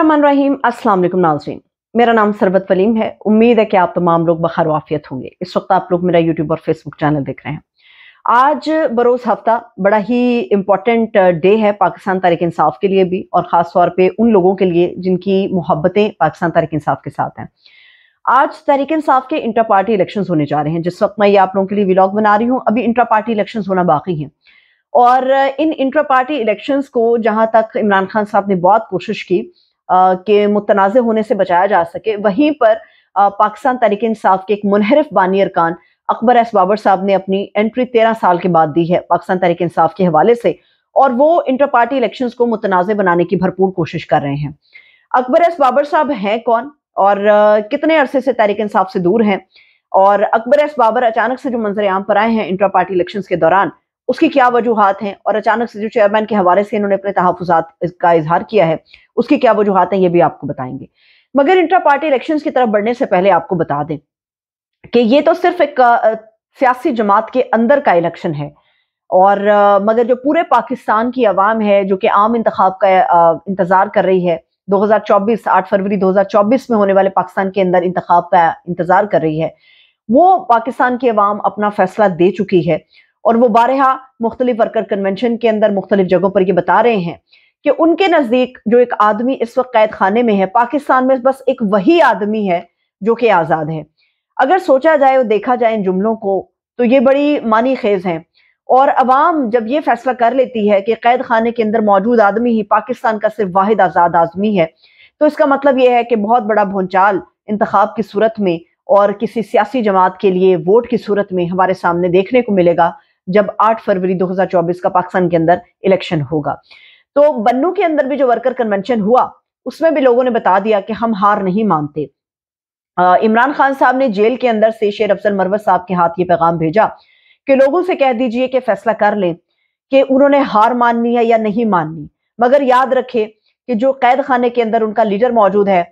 रहीम अस्सलाम वालेकुम नाजरीन मेरा नाम सरबत वलीम है उम्मीद है कि आप तमाम लोग बखर वाफियत होंगे इस वक्त आप लोग मेरा यूट्यूब और फेसबुक चैनल देख रहे हैं आज बरोज़ हफ्ता बड़ा ही इम्पॉर्टेंट डे uh, है पाकिस्तान तारीख इंसाफ के लिए भी और ख़ास तौर पे उन लोगों के लिए जिनकी मोहब्बतें पाकिस्तान तारीख इंसाफ के साथ हैं आज तारीख इंसाफ के इंटर पार्टी इलेक्शन होने जा रहे हैं जिस वक्त मैं ये आप लोगों के लिए व्लाग बना रही हूँ अभी इंटर पार्टी इलेक्शन होना बाकी हैं और uh, इन इंटर पार्टी इलेक्शंस को जहाँ तक इमरान खान साहब ने बहुत कोशिश की के मुतनाज़ होने से बचाया जा सके वहीं पर पाकिस्तान तरीके इंसाफ के एक मुनहरफ बानियर खान अकबर एस बाबर साहब ने अपनी एंट्री तेरह साल के बाद दी है पाकिस्तान तरीके इंसाफ के हवाले से और वो इंटर पार्टी इलेक्शन को मुतनाज़ बनाने की भरपूर कोशिश कर रहे हैं अकबर एस बाबर साहब हैं कौन और कितने अरसे से तहरीक इंसाफ से दूर हैं और अकबर एस बाबर अचानक से जो मंजर आम पर आए हैं इंटर पार्टी इलेक्शन के दौरान उसकी क्या वजूहत हैं और अचानक से जो चेयरमैन के हवाले से इन्होंने अपने तहफात का इजहार किया है उसकी क्या वजूहत हैं ये भी आपको बताएंगे मगर इंटरा पार्टी इलेक्शन की तरफ बढ़ने से पहले आपको बता दें कि ये तो सिर्फ एक सियासी जमात के अंदर का इलेक्शन है और आ, मगर जो पूरे पाकिस्तान की आवाम है जो कि आम इंत का आ, इंतज़ार कर रही है 2024 8 फरवरी 2024 में होने वाले पाकिस्तान के अंदर इंतखब का इंतज़ार कर रही है वो पाकिस्तान की आवाम अपना फैसला दे चुकी है और वो बारहा मुख्तलिफ वर्कर कन्वेंशन के अंदर मुख्तलिफ जगहों पर ये बता रहे हैं कि उनके नज़दीक जो एक आदमी इस वक्त कैद खाने में है पाकिस्तान में बस एक वही आदमी है जो कि आज़ाद है अगर सोचा जाए और देखा जाए इन जुमलों को तो ये बड़ी मानी खेज है और अवाम जब ये फैसला कर लेती है कि कैद खाने के अंदर मौजूद आदमी ही पाकिस्तान का सिर्फ वाहिद आज़ाद आदमी है तो इसका मतलब यह है कि बहुत बड़ा भूचाल इंतखब की सूरत में और किसी सियासी जमात के लिए वोट की सूरत में हमारे सामने देखने को मिलेगा जब 8 फरवरी 2024 का पाकिस्तान के अंदर इलेक्शन होगा तो बन्नू के अंदर भी जो वर्कर कन्वेंशन हुआ उसमें भी लोगों ने बता दिया कि हम हार नहीं मानते इमरान खान साहब ने जेल के अंदर से शेर अफसर मरवत साहब के हाथ ये पैगाम भेजा कि लोगों से कह दीजिए कि फैसला कर लें कि उन्होंने हार माननी है या नहीं माननी मगर याद रखे कि जो कैद खाने के अंदर उनका लीडर मौजूद है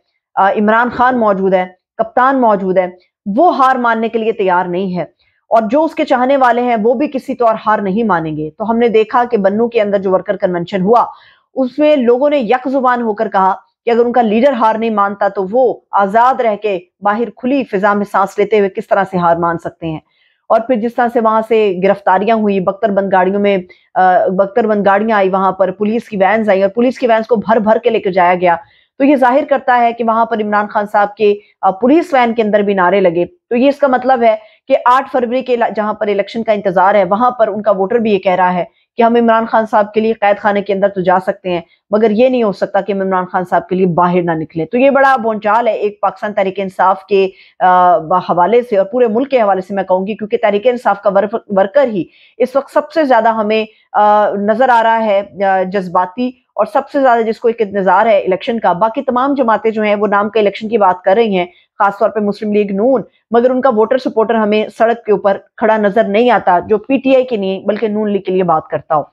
इमरान खान मौजूद है कप्तान मौजूद है वो हार मानने के लिए तैयार नहीं है और जो उसके चाहने वाले हैं वो भी किसी तौर तो हार नहीं मानेंगे तो हमने देखा कि बन्नू के अंदर जो वर्कर कन्वेंशन हुआ उसमें लोगों ने यक जुबान होकर कहा कि अगर उनका लीडर हार नहीं मानता तो वो आजाद रह के बाहर खुली फिजा में सांस लेते हुए किस तरह से हार मान सकते हैं और फिर जिस तरह से वहां से गिरफ्तारियां हुई बख्तरबंद गाड़ियों में अः बख्तरबंद गाड़ियां आई वहां पर पुलिस की वैन्स आई और पुलिस की वैन्स को भर भर के लेकर जाया गया तो ये जाहिर करता है कि वहां पर इमरान खान साहब के पुलिस वैन के अंदर भी नारे लगे तो ये इसका मतलब है कि 8 फरवरी के जहां पर इलेक्शन का इंतजार है वहां पर उनका वोटर भी ये कह रहा है कि हम इमरान खान साहब के लिए कैद खाने के अंदर तो जा सकते हैं मगर ये नहीं हो सकता कि हम इमरान खान साहब के लिए बाहर ना निकले तो ये बड़ा बोनचाल है एक पाकिस्तान तहरीक इंसाफ के आ, हवाले से और पूरे मुल्क के हवाले से मैं कहूँगी क्योंकि तहरीक इंसाफ का वर्क, वर्कर ही इस वक्त सबसे ज्यादा हमें आ, नजर आ रहा है जज्बाती और सबसे ज्यादा जिसको एक इंतजार है इलेक्शन का बाकी तमाम जमाते जो है वो नाम के इलेक्शन की बात कर रही हैं खासतौर पर मुस्लिम लीग नून मगर उनका वोटर सपोर्टर हमें सड़क के ऊपर खड़ा नजर नहीं आता जो पीटीआई के लिए बल्कि नून लीग के लिए बात करता हो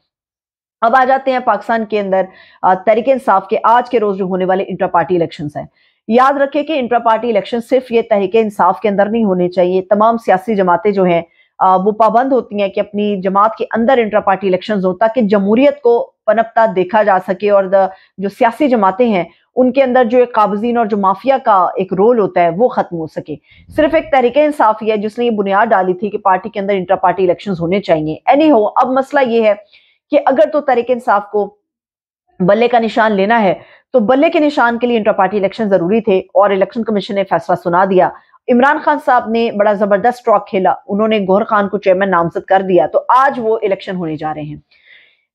अब आ जाते हैं पाकिस्तान के अंदर तरीके इंसाफ के आज के रोज जो होने वाले इंटर पार्टी इलेक्शन है याद रखें कि इंटर पार्टी इलेक्शन सिर्फ ये तहरीके इंसाफ के अंदर नहीं होने चाहिए तमाम सियासी जमातें जो हैं वो पाबंद होती हैं कि अपनी जमात के अंदर इंटर पार्टी इलेक्शन हो ताकि जमहूरियत को पनपता देखा जा सके और जो सियासी जमातें हैं उनके अंदर जो एक काबजीन और जो माफिया का एक रोल होता है वो खत्म हो सके सिर्फ एक तहरीक इंसाफ ही है जिसने ये बुनियाद डाली थी कि पार्टी के अंदर इंटर पार्टी इलेक्शन होने चाहिए एनी हो अब मसला ये है कि अगर तो तहरीक इंसाफ को बल्ले का निशान लेना है तो बल्ले के निशान के लिए इंटर पार्टी इलेक्शन जरूरी थे और इलेक्शन कमीशन ने फैसला सुना दिया इमरान खान साहब ने बड़ा जबरदस्त स्ट्रॉक खेला उन्होंने गौहर खान को चेयरमैन नामजद कर दिया तो आज वो इलेक्शन होने जा रहे हैं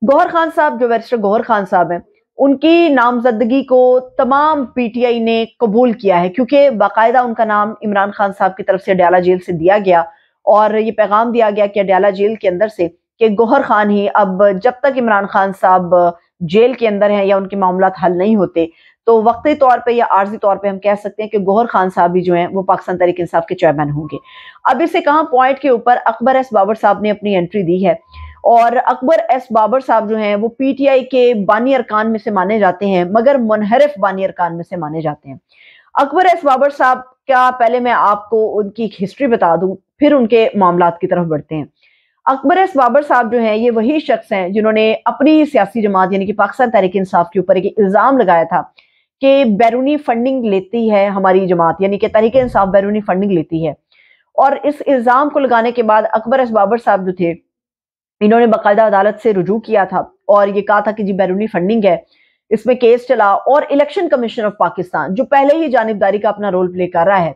गौहर खान साहब जो बैरिस्टर गौर खान साहब हैं उनकी नामजदगी को तमाम पीटीआई ने कबूल किया है क्योंकि बाकायदा उनका नाम इमरान खान साहब की तरफ से अडयाला जेल से दिया गया और ये पैगाम दिया गया कि अडयाला जेल के अंदर से कि गौहर खान ही अब जब तक इमरान खान साहब जेल के अंदर हैं या उनके मामला हल नहीं होते तो वक्ती तौर पे या आर्जी तौर पे हम कह सकते हैं कि गौहर खान साहब भी जो हैं वो पाकिस्तान तरीक इंसाफ के चेयरमैन होंगे अब इसे कहा पॉइंट के ऊपर अकबर एस बाबर साहब ने अपनी एंट्री दी है और अकबर एस बाबर साहब जो हैं वो पीटीआई के बानी अरकान में से माने जाते हैं मगर मुनहरफ बानी अरकान में से माने जाते हैं अकबर एस बाबर साहब क्या पहले मैं आपको उनकी हिस्ट्री बता दूं फिर उनके मामला की तरफ बढ़ते हैं अकबर एस बाबर साहब जो हैं ये वही शख्स हैं जिन्होंने अपनी सियासी जमात यानी कि पाकिस्तान तहरीक इंसाफ के ऊपर एक इल्ज़ाम लगाया था कि बैरूनी फंडिंग लेती है हमारी जमात यानी कि तहरीक इंसाफ बैरूनी फंडिंग लेती है और इस इल्ज़ाम को लगाने के बाद अकबर एस बाबर साहब जो थे इन्होंने बाकायदा अदालत से रुजू किया था और ये कहा था कि जी बैरूनी फंडिंग है इसमें केस चला और इलेक्शन कमीशन ऑफ पाकिस्तान जो पहले ही जानबदारी का अपना रोल प्ले कर रहा है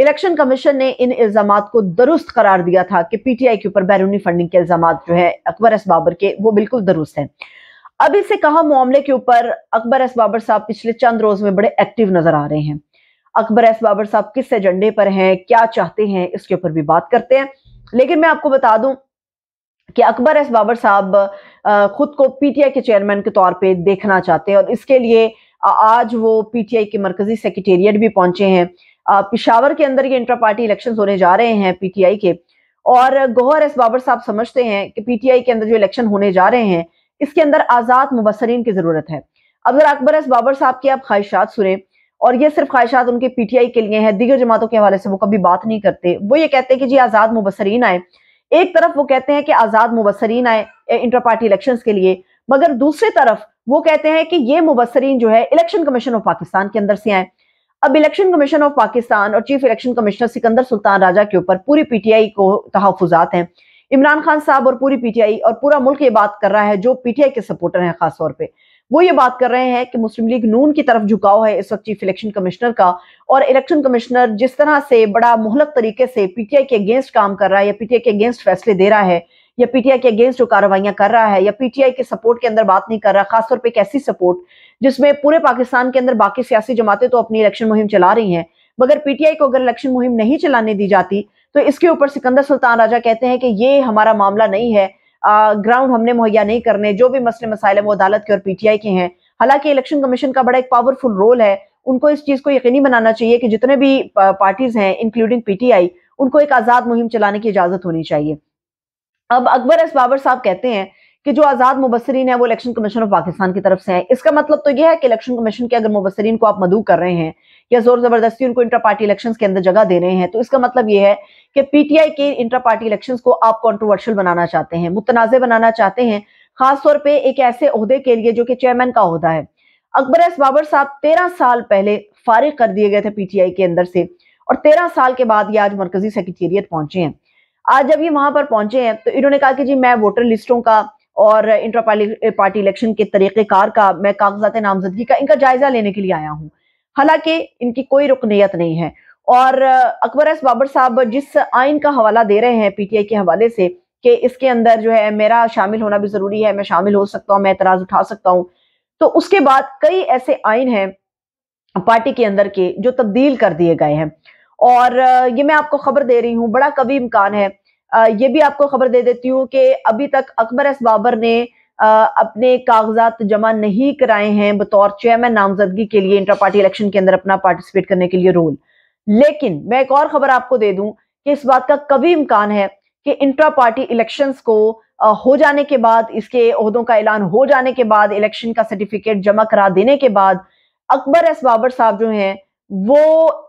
इलेक्शन कमीशन ने इन इल्जाम को दुरुस्त करार दिया था कि पीटीआई के ऊपर बैरूनी फंडिंग के इल्जाम जो है अकबर एस बाबर के वो बिल्कुल दुरुस्त हैं अब इसे कहा मामले के ऊपर अकबर एस बाबर साहब पिछले चंद रोज में बड़े एक्टिव नजर आ रहे हैं अकबर एस बाबर साहब किस एजेंडे पर हैं क्या चाहते हैं इसके ऊपर भी बात करते हैं लेकिन मैं आपको बता दूं कि अकबर एस बाबर साहब खुद को पीटीआई के चेयरमैन के तौर पे देखना चाहते हैं और इसके लिए आज वो पीटीआई के मरकजी सेक्रेटेरिएट भी पहुंचे हैं पिशावर के अंदर ये इंटर पार्टी इलेक्शन होने जा रहे हैं पीटीआई के और गोहर एस बाबर साहब समझते हैं कि पीटीआई के अंदर जो इलेक्शन होने जा रहे हैं इसके अंदर आज़ाद मुबसरीन की ज़रूरत है अब अकबर एस बाबर साहब की आप ख्वाहिशात सुने और ये सिर्फ ख्वाहिशात उनके पीटीआई के लिए है दीगर जमातों के हवाले से वो कभी बात नहीं करते वो ये कहते हैं कि जी आज़ाद मुबसरीन आए एक तरफ वो कहते हैं कि आजाद मुबसरीन आए इंटर पार्टी इलेक्शन के लिए मगर दूसरी तरफ वो कहते हैं कि ये मुबसरीन जो है इलेक्शन कमीशन ऑफ पाकिस्तान के अंदर से आए अब इलेक्शन कमीशन ऑफ पाकिस्तान और chief election commissioner Sikandar Sultan Raja के ऊपर पूरी पीटीआई को तहफात हैं इमरान खान साहब और पूरी पीटीआई और पूरा मुल्क ये बात कर रहा है जो पीटीआई के सपोर्टर हैं खासतौर पर वो ये बात कर रहे हैं कि मुस्लिम लीग नून की तरफ झुकाव है इस वक्त चीफ इलेक्शन कमिश्नर का और इलेक्शन कमिश्नर जिस तरह से बड़ा मोहलक तरीके से पीटीआई के अगेंस्ट काम कर रहा है या पीटीआई के अगेंस्ट फैसले दे रहा है या पीटीआई के अगेंस्ट जो कार्रवाइयां कर रहा है या पीटीआई के सपोर्ट के अंदर बात नहीं कर रहा खासतौर पर एक ऐसी सपोर्ट जिसमें पूरे पाकिस्तान के अंदर बाकी सियासी जमातें तो अपनी इलेक्शन मुहिम चला रही हैं मगर पीटीआई को अगर इलेक्शन मुहिम नहीं चलाने दी जाती तो इसके ऊपर सिकंदर सुल्तान राजा कहते हैं कि ये हमारा मामला नहीं है ग्राउंड हमने मुहैया नहीं करने जो भी मसले मसाइल है वो अदालत के और पीटीआई के हैं हालांकि इलेक्शन कमीशन का बड़ा एक पावरफुल रोल है उनको इस चीज को यकीनी बनाना चाहिए कि जितने भी पार्टीज हैं इंक्लूडिंग पीटीआई उनको एक आजाद मुहिम चलाने की इजाजत होनी चाहिए अब अकबर एस बाबर साहब कहते हैं कि जो आज़ाद मुबसरीन है वो इलेक्शन कमीशन ऑफ पाकिस्तान की तरफ से है इसका मतलब तो यह है कि इलेक्शन कमीशन के अगर मुबसरीन को आप मदू कर रहे हैं या जोर ज़बरदस्ती उनको इंटर पार्टी इलेक्शन के अंदर जगह दे रहे हैं तो इसका मतलब यह है कि पीटीआई के इंटर पार्टी इलेक्शन को आप कॉन्ट्रोवर्शियल बनाना चाहते हैं मुतनाज़े बनाना चाहते हैं खासतौर पर एक ऐसे अहदे के लिए जो कि चेयरमैन का अहदा है अकबर एस बाबर साहब तेरह साल पहले फारिग कर दिए गए थे पीटीआई के अंदर से और तेरह साल के बाद ये आज मरकजी सेक्रेटेरिएट पहुंचे हैं आज जब ये वहां पर पहुंचे हैं तो इन्होंने कहा कि जी मैं वोटर लिस्टों का और इंटर पार्टी इलेक्शन के तरीक़ेकार का मैं कागजात नामजदगी का इनका जायजा लेने के लिए आया हूँ हालांकि इनकी कोई रुकनीत नहीं है और अकबर एस बाबर साहब जिस आइन का हवाला दे रहे हैं पीटीआई के हवाले से कि इसके अंदर जो है मेरा शामिल होना भी ज़रूरी है मैं शामिल हो सकता हूँ मैं एतराज़ उठा सकता हूँ तो उसके बाद कई ऐसे आइन हैं पार्टी के अंदर के जो तब्दील कर दिए गए हैं और ये मैं आपको खबर दे रही हूँ बड़ा कभी इम्कान है ये भी आपको खबर दे देती हूँ कि अभी तक अकबर एस बाबर ने अपने कागजात जमा नहीं कराए हैं बतौर चेयरमैन नामजदगी के लिए इंटर पार्टी इलेक्शन के अंदर अपना पार्टिसिपेट करने के लिए रोल लेकिन मैं एक और खबर आपको दे दूं कि इस बात का कभी इम्कान है कि इंट्रा पार्टी इलेक्शंस को हो जाने के बाद इसके अहदों का ऐलान हो जाने के बाद इलेक्शन का सर्टिफिकेट जमा करा देने के बाद अकबर एस बाबर साहब जो हैं वो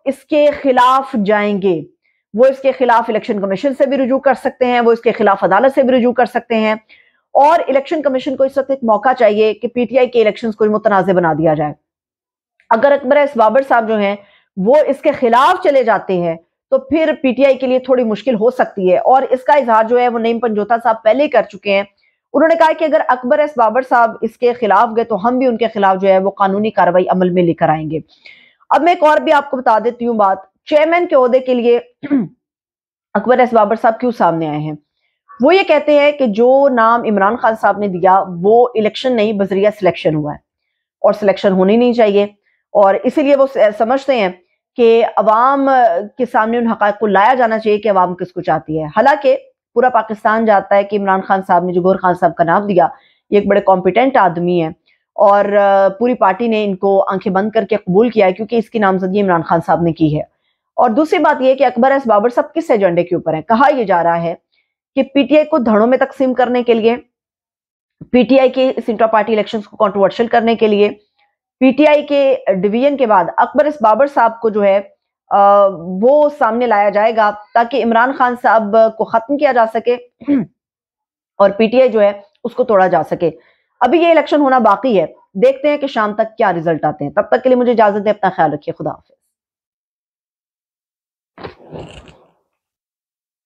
इसके खिलाफ जाएंगे वो इसके खिलाफ इलेक्शन कमीशन से भी रुजू कर सकते हैं वो इसके खिलाफ अदालत से भी रुजू कर सकते हैं और इलेक्शन कमीशन को इस वक्त एक मौका चाहिए कि पीटीआई के इलेक्शंस को मुतनाज़े बना दिया जाए अगर अकबर एस बाबर साहब जो हैं वो इसके खिलाफ चले जाते हैं तो फिर पीटीआई के लिए थोड़ी मुश्किल हो सकती है और इसका इजहार जो है वो नईम पंजोता साहब पहले कर चुके हैं उन्होंने कहा कि अगर अकबर एस बाबर साहब इसके खिलाफ गए तो हम भी उनके खिलाफ जो है वो कानूनी कार्रवाई अमल में लेकर आएंगे अब मैं एक और भी आपको बता देती हूँ बात चेयरमैन के अहदे के लिए अकबर एस बाबर साहब क्यों सामने आए हैं वो ये कहते हैं कि जो नाम इमरान खान साहब ने दिया वो इलेक्शन नहीं बजरिया सिलेक्शन हुआ है और सिलेक्शन होनी नहीं चाहिए और इसीलिए वो समझते हैं कि अवाम के सामने उन हक को लाया जाना चाहिए कि अवाम किसको चाहती है हालांकि पूरा पाकिस्तान जाता है कि इमरान खान साहब ने जो गोर खान साहब का नाम दिया ये एक बड़े कॉम्पिटेंट आदमी है और पूरी पार्टी ने इनको आंखें बंद करके कबूल किया है क्योंकि इसकी नामजदगी इमरान खान साहब ने की है और दूसरी बात यह कि अकबर एस बाबर सब किस एजेंडे के ऊपर है कहा यह जा रहा है कि पीटीआई को धड़ों में तकसीम करने के लिए पीटीआई के सिंट्रा पार्टी इलेक्शन को कॉन्ट्रोवर्शियल करने के लिए पीटीआई के डिवीजन के बाद अकबर एस बाबर साहब को जो है आ, वो सामने लाया जाएगा ताकि इमरान खान साहब को खत्म किया जा सके और पीटीआई जो है उसको तोड़ा जा सके अभी ये इलेक्शन होना बाकी है देखते हैं कि शाम तक क्या रिजल्ट आते हैं तब तक के लिए मुझे इजाजत है अपना ख्याल रखिए खुदा हाफिज Thank you.